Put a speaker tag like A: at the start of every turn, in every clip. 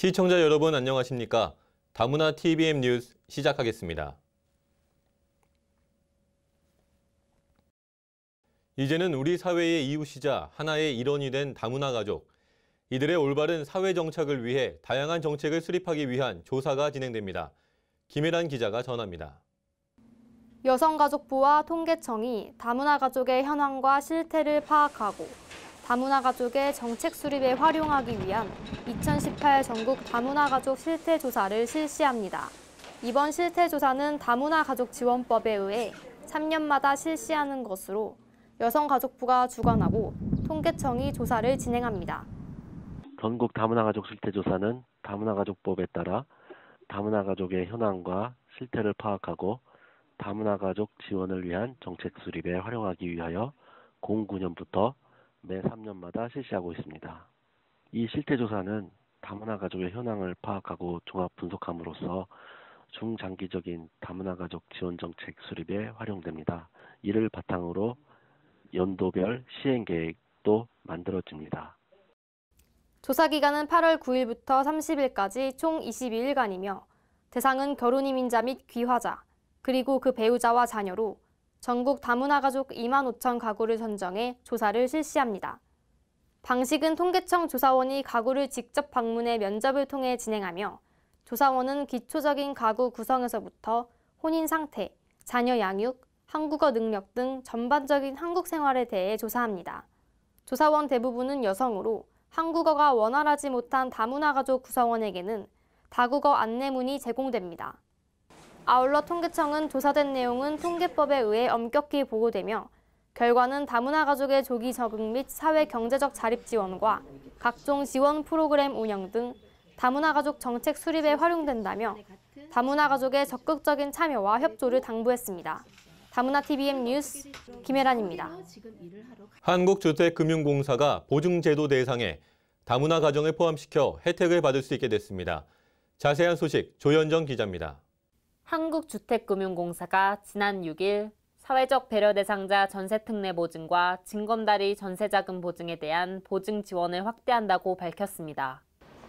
A: 시청자 여러분 안녕하십니까? 다문화 TVM 뉴스 시작하겠습니다. 이제는 우리 사회의 이웃이자 하나의 일원이 된 다문화 가족. 이들의 올바른 사회 정착을 위해 다양한 정책을 수립하기 위한 조사가 진행됩니다. 김혜란 기자가 전합니다.
B: 여성가족부와 통계청이 다문화 가족의 현황과 실태를 파악하고 다문화 가족의 정책 수립에 활용하기 위한 2018 전국 다문화 가족 실태 조사를 실시합니다. 이번 실태 조사는 다문화 가족 지원법에 의해 3년마다 실시하는 것으로 여성가족부가 주관하고 통계청이 조사를 진행합니다.
A: 전국 다문화 가족 실태 조사는 다문화 가족법에 따라 다문화 가족의 현황과 실태를 파악하고 다문화 가족 지원을 위한 정책 수립에 활용하기 위하여 09년부터 매 3년마다 실시하고 있습니다. 이 실태조사는 다문화 가족의 현황을 파악하고 종합 분석함으로써 중장기적인 다문화 가족 지원 정책 수립에 활용됩니다. 이를 바탕으로 연도별 시행 계획도 만들어집니다.
B: 조사 기간은 8월 9일부터 30일까지 총 22일간이며 대상은 결혼 이민자 및 귀화자 그리고 그 배우자와 자녀로 전국 다문화 가족 2만 5천 가구를 선정해 조사를 실시합니다. 방식은 통계청 조사원이 가구를 직접 방문해 면접을 통해 진행하며 조사원은 기초적인 가구 구성에서부터 혼인 상태, 자녀 양육, 한국어 능력 등 전반적인 한국 생활에 대해 조사합니다. 조사원 대부분은 여성으로 한국어가 원활하지 못한 다문화 가족 구성원에게는 다국어 안내문이 제공됩니다. 아울러 통계청은 조사된 내용은 통계법에 의해 엄격히 보고되며 결과는 다문화 가족의 조기 적응 및 사회 경제적 자립 지원과 각종 지원 프로그램 운영 등 다문화 가족 정책 수립에 활용된다며 다문화 가족의 적극적인 참여와 협조를 당부했습니다. 다문화 TVM 뉴스 김혜란입니다.
A: 한국주택금융공사가 보증제도 대상에 다문화 가정을 포함시켜 혜택을 받을 수 있게 됐습니다. 자세한 소식 조현정 기자입니다.
C: 한국주택금융공사가 지난 6일 사회적 배려 대상자 전세특례 보증과 징검다리 전세자금 보증에 대한 보증 지원을 확대한다고 밝혔습니다.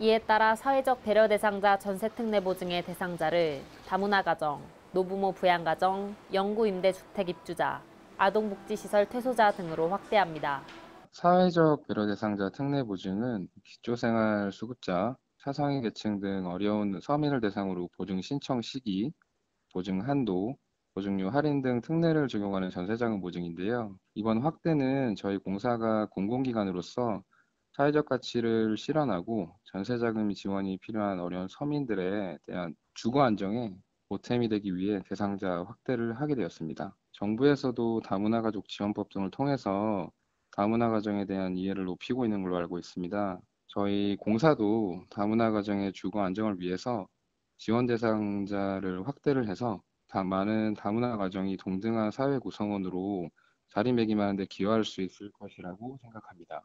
C: 이에 따라 사회적 배려 대상자 전세특례 보증의 대상자를 다문화 가정, 노부모 부양 가정, 영구 임대 주택 입주자, 아동복지시설 퇴소자 등으로 확대합니다.
A: 사회적 배려 대상자 특례 보증은 기초생활 수급자, 사상위 계층 등 어려운 서민을 대상으로 보증 신청 시기, 보증 한도, 보증료 할인 등 특례를 적용하는 전세자금 보증인데요. 이번 확대는 저희 공사가 공공기관으로서 사회적 가치를 실현하고 전세자금 지원이 필요한 어려운 서민들에 대한 주거 안정에 보탬이 되기 위해 대상자 확대를 하게 되었습니다. 정부에서도 다문화 가족 지원법 등을 통해서 다문화 가정에 대한 이해를 높이고 있는 걸로 알고 있습니다. 저희 공사도 다문화 가정의 주거 안정을 위해서 지원 대상자를 확대를 해서 다 많은 다문화 가정이 동등한 사회 구성원으로 자리매김하는데 기여할 수 있을 것이라고 생각합니다.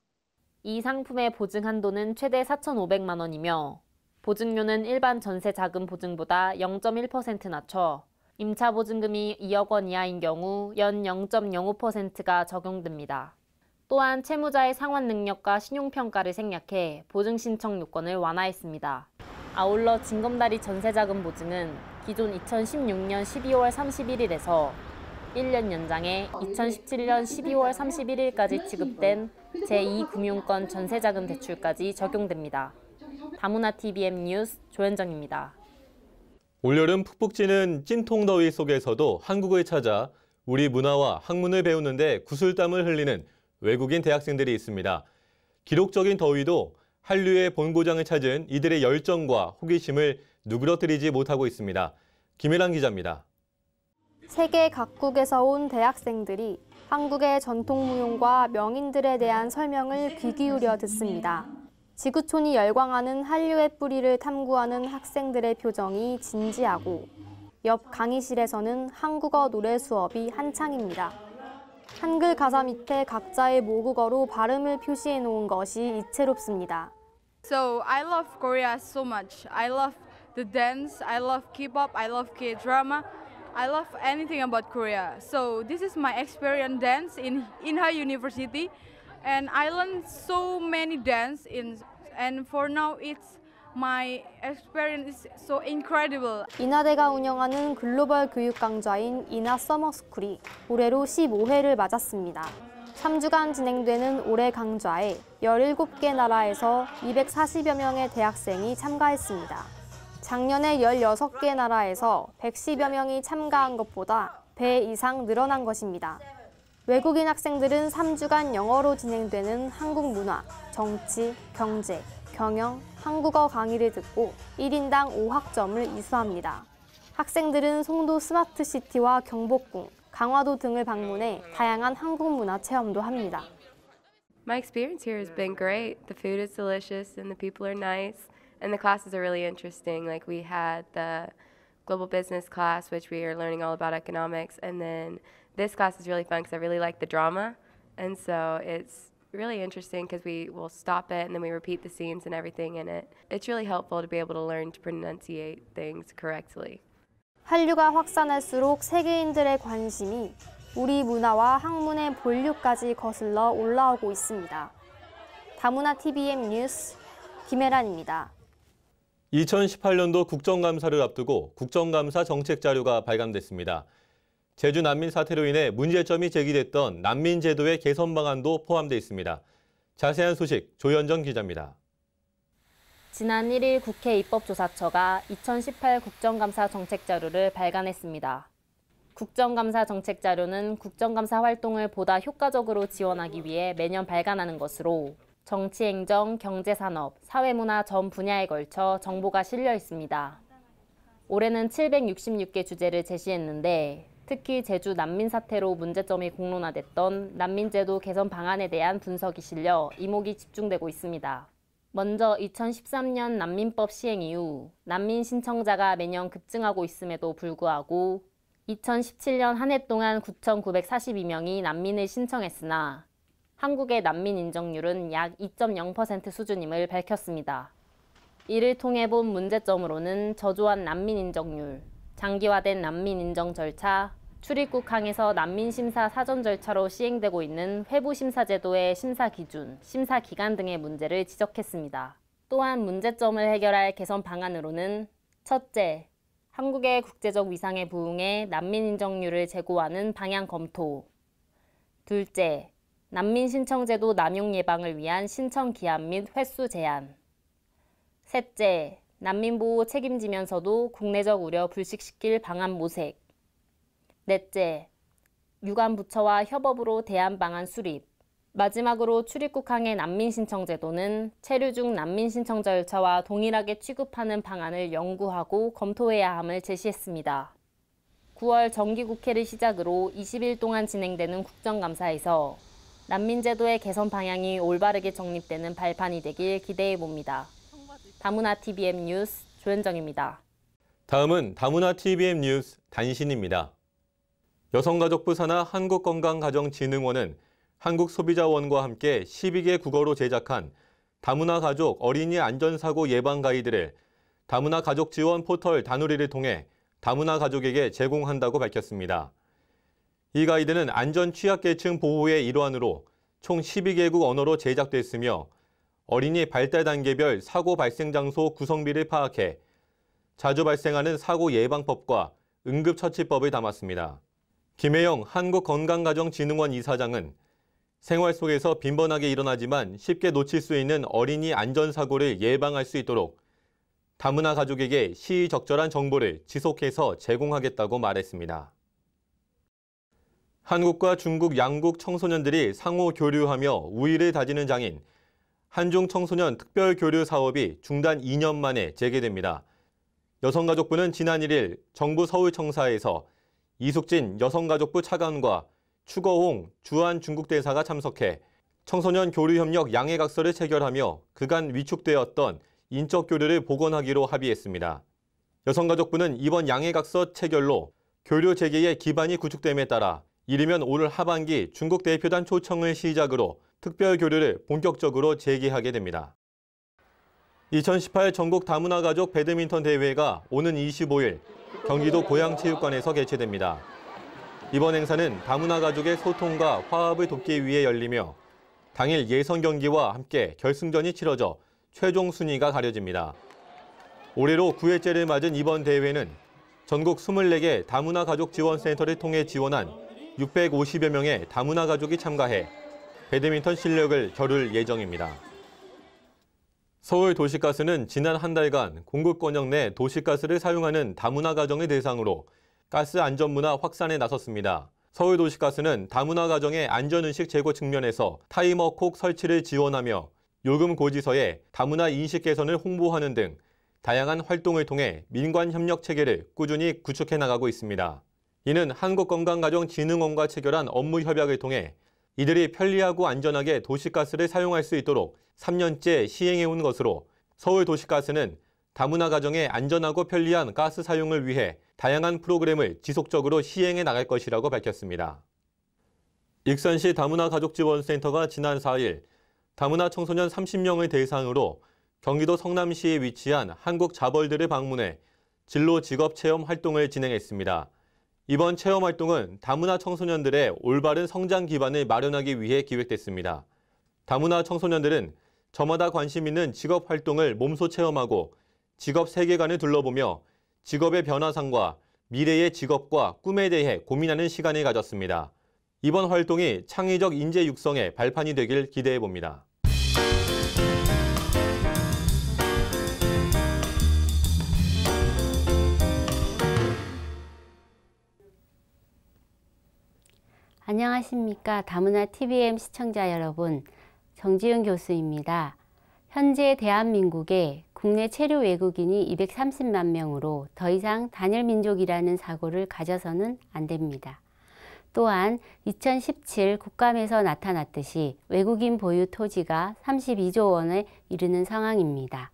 C: 이 상품의 보증 한도는 최대 4,500만 원이며 보증료는 일반 전세 자금 보증보다 0.1% 낮춰 임차 보증금이 2억 원 이하인 경우 연 0.05%가 적용됩니다. 또한 채무자의 상환 능력과 신용평가를 생략해 보증 신청 요건을 완화했습니다. 아울러 징검다리 전세자금 보증은 기존 2016년 12월 31일에서 1년 연장해 2017년 12월 31일까지 취급된 제2금융권 전세자금 대출까지 적용됩니다. 다문화 TBM 뉴스 조현정입니다.
A: 올여름 푹푹찌는 찜통더위 속에서도 한국을 찾아 우리 문화와 학문을 배우는데 구슬땀을 흘리는 외국인 대학생들이 있습니다. 기록적인 더위도 한류의 본고장을 찾은 이들의 열정과 호기심을 누그러뜨리지 못하고 있습니다. 김혜란 기자입니다.
B: 세계 각국에서 온 대학생들이 한국의 전통무용과 명인들에 대한 설명을 귀 기울여 듣습니다. 지구촌이 열광하는 한류의 뿌리를 탐구하는 학생들의 표정이 진지하고 옆 강의실에서는 한국어 노래 수업이 한창입니다. 한글 가사 밑에 각자의 모국어로 발음을 표시해 놓은 것이 이채롭습니다. So I love Korea so much. I love the dance, I love K-pop, I love K-drama. I love anything about Korea. So this is my experience dance in Inha University and I learned so many dance in and for now it's My experience is so incredible. 인하대가 운영하는 글로벌 교육 강좌인 인하 서머스쿨이 올해로 15회를 맞았습니다. 3주간 진행되는 올해 강좌에 17개 나라에서 240여 명의 대학생이 참가했습니다. 작년에 16개 나라에서 110여 명이 참가한 것보다 배 이상 늘어난 것입니다. 외국인 학생들은 3주간 영어로 진행되는 한국 문화, 정치, 경제, 경영, 한국어 강의를 듣고 1인당 5학점을 이수합니다. 학생들은 송도 스마트시티와 경복궁, 강화도 등을 방문해 다양한 한국 문화 체험도 합니다.
D: My experience here has been great. The food is delicious and the people are nice and the classes are really interesting. Like we had the global business class which we are learning all about economics and then this class is really fun because I really like the drama and so it's really interesting because we will stop it and then we repeat the scenes and everything in it. It's really helpful to be able to learn to pronunciate things correctly.
B: 한류가 확산할수록 세계인들의 관심이 우리 문화와 학문의 본류까지 거슬러 올라오고 있습니다. 다문화 TVM 뉴스 김혜란입니다.
A: 2018년도 국정감사를 앞두고 국정감사 정책 자료가 발간됐습니다. 제주 난민 사태로 인해 문제점이 제기됐던 난민 제도의 개선 방안도 포함돼 있습니다. 자세한 소식 조현정 기자입니다.
C: 지난 1일 국회 입법조사처가 2018 국정감사 정책 자료를 발간했습니다. 국정감사 정책 자료는 국정감사 활동을 보다 효과적으로 지원하기 위해 매년 발간하는 것으로 정치, 행정, 경제, 산업, 사회문화 전 분야에 걸쳐 정보가 실려 있습니다. 올해는 766개 주제를 제시했는데 특히 제주 난민 사태로 문제점이 공론화됐던 난민제도 개선 방안에 대한 분석이 실려 이목이 집중되고 있습니다. 먼저 2013년 난민법 시행 이후 난민 신청자가 매년 급증하고 있음에도 불구하고 2017년 한 해 동안 9,942명이 난민을 신청했으나 한국의 난민 인정률은 약 2.0% 수준임을 밝혔습니다. 이를 통해 본 문제점으로는 저조한 난민 인정률, 장기화된 난민 인정 절차, 출입국 항에서 난민 심사 사전 절차로 시행되고 있는 회부 심사 제도의 심사 기준, 심사 기간 등의 문제를 지적했습니다. 또한 문제점을 해결할 개선 방안으로는 첫째, 한국의 국제적 위상에 부응해 난민 인정률을 제고하는 방향 검토. 둘째, 난민 신청 제도 남용 예방을 위한 신청 기한 및 횟수 제한. 셋째, 난민 보호 책임지면서도 국내적 우려 불식시킬 방안 모색. 넷째, 유관 부처와 협업으로 대한 방안 수립. 마지막으로 출입국항의 난민 신청 제도는 체류 중 난민 신청 절차와 동일하게 취급하는 방안을 연구하고 검토해야 함을 제시했습니다. 9월 정기국회를 시작으로 20일 동안 진행되는 국정감사에서 난민제도의 개선 방향이 올바르게 정립되는 발판이 되길 기대해 봅니다. 다문화 TBM 뉴스 조현정입니다.
A: 다음은 다문화 TBM 뉴스 단신입니다. 여성가족부 산하 한국건강가정진흥원은 한국소비자원과 함께 12개 국어로 제작한 다문화 가족 어린이 안전사고 예방 가이드를 다문화 가족 지원 포털 다누리를 통해 다문화 가족에게 제공한다고 밝혔습니다. 이 가이드는 안전 취약계층 보호의 일환으로 총 12개국 언어로 제작됐으며 어린이 발달 단계별 사고 발생 장소 구성비를 파악해 자주 발생하는 사고 예방법과 응급처치법을 담았습니다. 김혜영 한국건강가정진흥원 이사장은 생활 속에서 빈번하게 일어나지만 쉽게 놓칠 수 있는 어린이 안전사고를 예방할 수 있도록 다문화 가족에게 시의적절한 정보를 지속해서 제공하겠다고 말했습니다. 한국과 중국 양국 청소년들이 상호 교류하며 우위를 다지는 장인 한중 청소년 특별교류 사업이 중단 2년 만에 재개됩니다. 여성가족부는 지난 1일 정부 서울청사에서 이숙진 여성가족부 차관과 추거홍 주한 중국 대사가 참석해 청소년 교류협력 양해각서를 체결하며 그간 위축되었던 인적 교류를 복원하기로 합의했습니다. 여성가족부는 이번 양해각서 체결로 교류 재개의 기반이 구축됨에 따라 이르면 오늘 하반기 중국 대표단 초청을 시작으로 특별 교류를 본격적으로 재개하게 됩니다. 2018 전국 다문화 가족 배드민턴 대회가 오는 25일 경기도 고양체육관에서 개최됩니다. 이번 행사는 다문화 가족의 소통과 화합을 돕기 위해 열리며 당일 예선 경기와 함께 결승전이 치러져 최종 순위가 가려집니다. 올해로 9회째를 맞은 이번 대회는 전국 24개 다문화 가족 지원센터를 통해 지원한 650여 명의 다문화 가족이 참가해 배드민턴 실력을 겨룰 예정입니다. 서울 도시가스는 지난 한 달간 공급권역 내 도시가스를 사용하는 다문화 가정의 대상으로 가스 안전문화 확산에 나섰습니다. 서울 도시가스는 다문화 가정의 안전의식 제고 측면에서 타이머콕 설치를 지원하며 요금 고지서에 다문화 인식 개선을 홍보하는 등 다양한 활동을 통해 민관 협력 체계를 꾸준히 구축해 나가고 있습니다. 이는 한국건강가정진흥원과 체결한 업무 협약을 통해 이들이 편리하고 안전하게 도시가스를 사용할 수 있도록 3년째 시행해온 것으로 서울 도시가스는 다문화 가정의 안전하고 편리한 가스 사용을 위해 다양한 프로그램을 지속적으로 시행해 나갈 것이라고 밝혔습니다. 익산시 다문화 가족지원센터가 지난 4일 다문화 청소년 30명을 대상으로 경기도 성남시에 위치한 한국 자벌들을 방문해 진로 직업 체험 활동을 진행했습니다. 이번 체험 활동은 다문화 청소년들의 올바른 성장 기반을 마련하기 위해 기획됐습니다. 다문화 청소년들은 저마다 관심 있는 직업 활동을 몸소 체험하고 직업 세계관을 둘러보며 직업의 변화상과 미래의 직업과 꿈에 대해 고민하는 시간을 가졌습니다. 이번 활동이 창의적 인재 육성의 발판이 되길 기대해 봅니다.
D: 안녕하십니까 다문화 TVM 시청자 여러분 정지윤 교수입니다. 현재 대한민국의 국내 체류 외국인이 230만 명으로 더 이상 단일 민족이라는 사고를 가져서는 안 됩니다. 또한 2017 국감에서 나타났듯이 외국인 보유 토지가 32조 원에 이르는 상황입니다.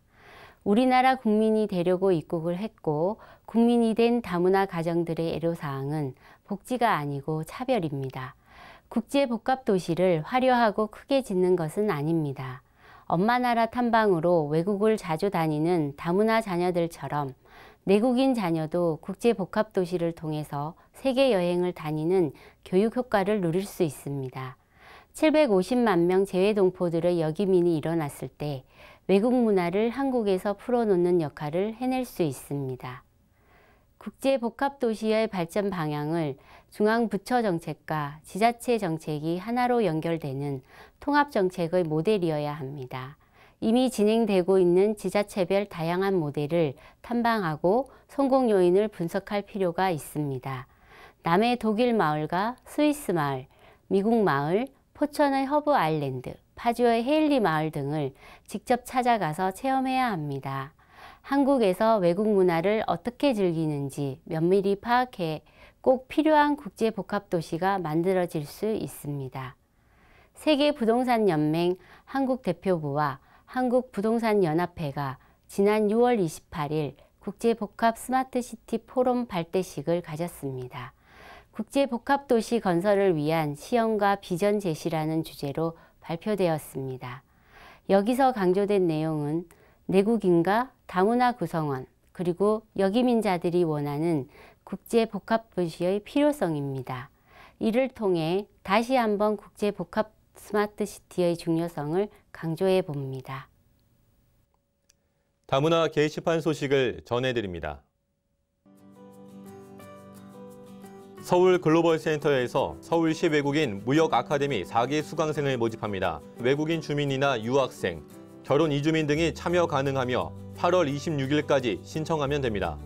D: 우리나라 국민이 되려고 입국을 했고 국민이 된 다문화 가정들의 애로사항은 복지가 아니고 차별입니다. 국제복합도시를 화려하고 크게 짓는 것은 아닙니다. 엄마 나라 탐방으로 외국을 자주 다니는 다문화 자녀들처럼 내국인 자녀도 국제복합도시를 통해서 세계 여행을 다니는 교육 효과를 누릴 수 있습니다. 750만 명 재외 동포들의 역기민이 일어났을 때 외국 문화를 한국에서 풀어놓는 역할을 해낼 수 있습니다. 국제복합도시의 발전 방향을 중앙부처 정책과 지자체 정책이 하나로 연결되는 통합정책의 모델이어야 합니다. 이미 진행되고 있는 지자체별 다양한 모델을 탐방하고 성공 요인을 분석할 필요가 있습니다. 남해 독일 마을과 스위스 마을, 미국 마을, 포천의 허브 아일랜드, 파주의 헤일리 마을 등을 직접 찾아가서 체험해야 합니다. 한국에서 외국 문화를 어떻게 즐기는지 면밀히 파악해 꼭 필요한 국제 복합 도시가 만들어질 수 있습니다. 세계 부동산 연맹 한국 대표부와 한국 부동산 연합회가 지난 6월 28일 국제 복합 스마트 시티 포럼 발대식을 가졌습니다. 국제 복합 도시 건설을 위한 시험과 비전 제시라는 주제로 발표되었습니다. 여기서 강조된 내용은 내국인과 다문화 구성원 그리고 여기민자들이 원하는 국제복합도시의 필요성입니다. 이를 통해 다시 한번 국제복합 스마트시티의 중요성을 강조해 봅니다.
A: 다문화 게시판 소식을 전해드립니다. 서울 글로벌 센터에서 서울시 외국인 무역 아카데미 4개 수강생을 모집합니다. 외국인 주민이나 유학생, 결혼 이주민 등이 참여 가능하며 8월 26일까지 신청하면 됩니다.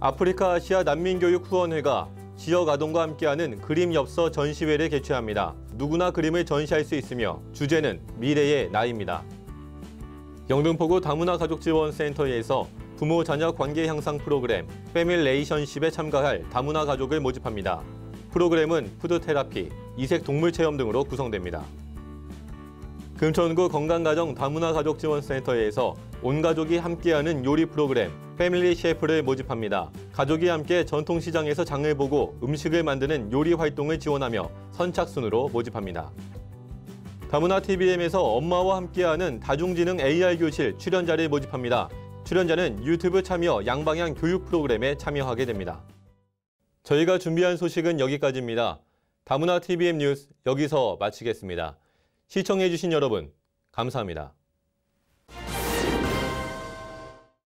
A: 아프리카 아시아 난민교육 후원회가 지역 아동과 함께하는 그림 엽서 전시회를 개최합니다. 누구나 그림을 전시할 수 있으며 주제는 미래의 나이입니다. 영등포구 다문화가족지원센터에서 부모 자녀 관계 향상 프로그램 패밀레이션십에 참가할 다문화 가족을 모집합니다. 프로그램은 푸드 테라피, 이색 동물 체험 등으로 구성됩니다. 금천구 건강가정 다문화가족지원센터에서 온 가족이 함께하는 요리 프로그램 패밀리 셰프를 모집합니다. 가족이 함께 전통시장에서 장을 보고 음식을 만드는 요리 활동을 지원하며 선착순으로 모집합니다. 다문화 TVM에서 엄마와 함께하는 다중지능 AR 교실 출연자를 모집합니다. 출연자는 유튜브 참여 양방향 교육 프로그램에 참여하게 됩니다. 저희가 준비한 소식은 여기까지입니다. 다문화 TVM 뉴스 여기서 마치겠습니다. 시청해주신 여러분 감사합니다.